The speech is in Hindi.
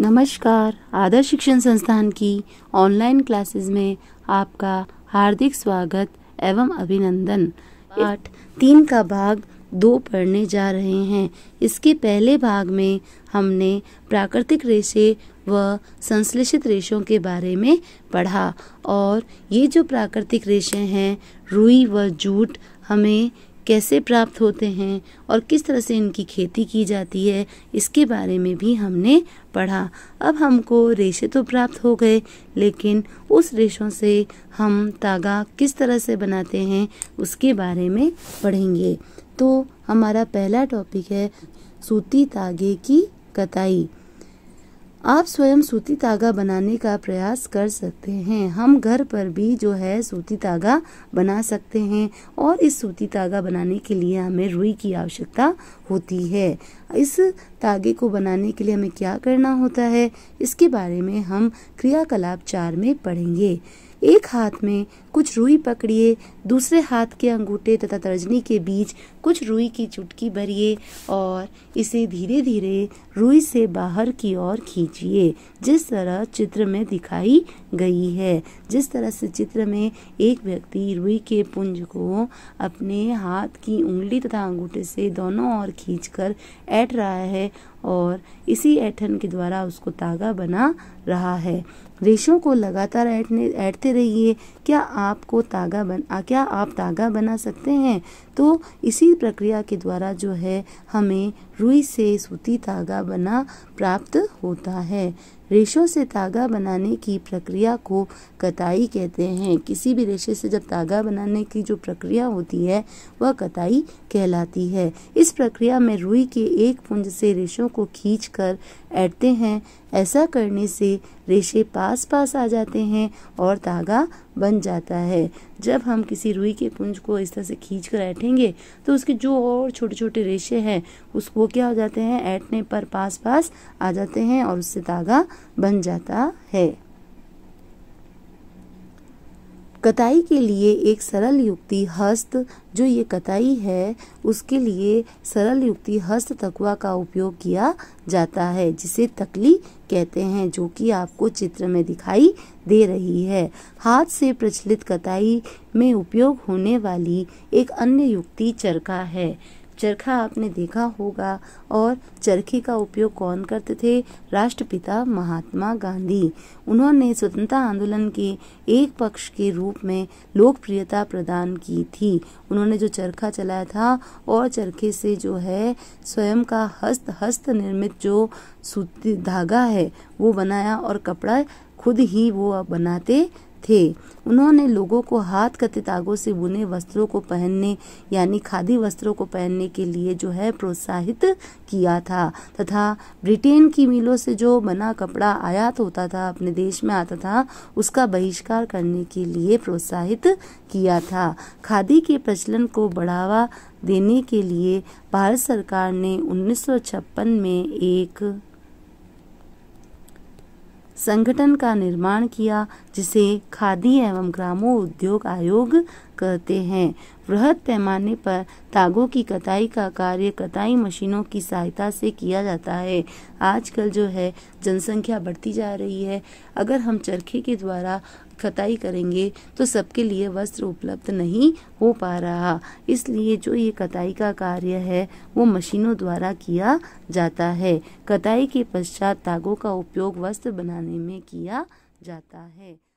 नमस्कार आदर्श शिक्षण संस्थान की ऑनलाइन क्लासेस में आपका हार्दिक स्वागत एवं अभिनंदन पाठ तीन का भाग दो पढ़ने जा रहे हैं इसके पहले भाग में हमने प्राकृतिक रेशे व संश्लेषित रेशों के बारे में पढ़ा और ये जो प्राकृतिक रेशे हैं रुई व जूट हमें कैसे प्राप्त होते हैं और किस तरह से इनकी खेती की जाती है इसके बारे में भी हमने पढ़ा अब हमको रेशे तो प्राप्त हो गए लेकिन उस रेशों से हम तागा किस तरह से बनाते हैं उसके बारे में पढ़ेंगे तो हमारा पहला टॉपिक है सूती तागे की कताई आप स्वयं सूती तागा बनाने का प्रयास कर सकते हैं हम घर पर भी जो है सूती तागा बना सकते हैं और इस सूती तागा बनाने के लिए हमें रुई की आवश्यकता होती है इस तागे को बनाने के लिए हमें क्या करना होता है इसके बारे में हम क्रियाकलाप चार में पढ़ेंगे एक हाथ में कुछ रुई पकड़िए दूसरे हाथ के अंगूठे तथा तर्जनी के बीच कुछ रुई की चुटकी भरिए और इसे धीरे धीरे रुई से बाहर की ओर खींचिए जिस तरह चित्र में दिखाई गई है जिस तरह से चित्र में एक व्यक्ति रुई के पुंज को अपने हाथ की उंगली तथा अंगूठे से दोनों ओर खींचकर ऐट रहा है और इसी ऐठन के द्वारा उसको तागा बना रहा है रेशों को लगातार ऐठने ऐठते रहिए क्या आपको तागा बन क्या आप तागा बना सकते हैं तो इसी प्रक्रिया के द्वारा जो है हमें रुई से सूती तागा बना प्राप्त होता है रेशों से तागा बनाने की प्रक्रिया को कताई कहते हैं किसी भी रेशे से जब तागा बनाने की जो प्रक्रिया होती है वह कताई कहलाती है इस प्रक्रिया में रुई के एक पुंज से रेशों को खींच कर ऐटते हैं ऐसा करने से रेशे पास पास आ जाते हैं और धागा बन जाता है जब हम किसी रुई के पुंज को इस तरह से खींच कर ऐठेंगे तो उसके जो और छोटे छोटे रेशे हैं उसको क्या हो जाते हैं ऐटने पर पास पास आ जाते हैं और उससे धागा बन जाता है कताई के लिए एक सरल युक्ति हस्त जो ये कताई है उसके लिए सरल युक्ति हस्त तकवा का उपयोग किया जाता है जिसे तकली कहते हैं जो कि आपको चित्र में दिखाई दे रही है हाथ से प्रचलित कताई में उपयोग होने वाली एक अन्य युक्ति चरखा है चरखा आपने देखा होगा और चरखे का उपयोग कौन करते थे राष्ट्रपिता महात्मा गांधी उन्होंने स्वतंत्रता आंदोलन के एक पक्ष के रूप में लोकप्रियता प्रदान की थी उन्होंने जो चरखा चलाया था और चरखे से जो है स्वयं का हस्त हस्त निर्मित जो सूती धागा है वो बनाया और कपड़ा खुद ही वो बनाते थे उन्होंने लोगों को हाथ कते तागों से बुने वस्त्रों को पहनने यानी खादी वस्त्रों को पहनने के लिए जो है प्रोत्साहित किया था तथा ब्रिटेन की मिलों से जो बना कपड़ा आयात होता था अपने देश में आता था उसका बहिष्कार करने के लिए प्रोत्साहित किया था खादी के प्रचलन को बढ़ावा देने के लिए भारत सरकार ने उन्नीस में एक संगठन का निर्माण किया जिसे खादी एवं ग्रामो उद्योग आयोग कहते हैं वृहद पैमाने पर तागों की कटाई का कार्य कटाई मशीनों की सहायता से किया जाता है आजकल जो है जनसंख्या बढ़ती जा रही है अगर हम चरखे के द्वारा कटाई करेंगे तो सबके लिए वस्त्र उपलब्ध नहीं हो पा रहा इसलिए जो ये कटाई का कार्य है वो मशीनों द्वारा किया जाता है कटाई के पश्चात तागों का उपयोग वस्त्र बनाने में किया जाता है